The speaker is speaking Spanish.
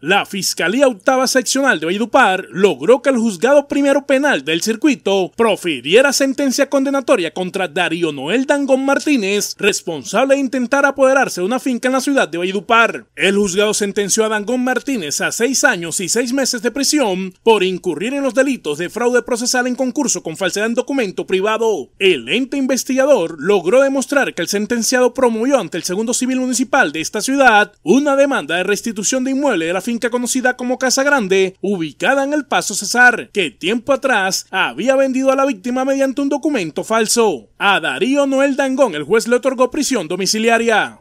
La Fiscalía Octava Seccional de Valledupar logró que el juzgado primero penal del circuito profiriera sentencia condenatoria contra Darío Noel Dangón Martínez, responsable de intentar apoderarse de una finca en la ciudad de Valledupar. El juzgado sentenció a Dangón Martínez a seis años y seis meses de prisión por incurrir en los delitos de fraude procesal en concurso con falsedad en documento privado. El ente investigador logró demostrar que el sentenciado promovió ante el segundo civil municipal de esta ciudad una demanda de restitución de inmueble de la finca conocida como Casa Grande, ubicada en el Paso Cesar, que tiempo atrás había vendido a la víctima mediante un documento falso. A Darío Noel Dangón el juez le otorgó prisión domiciliaria.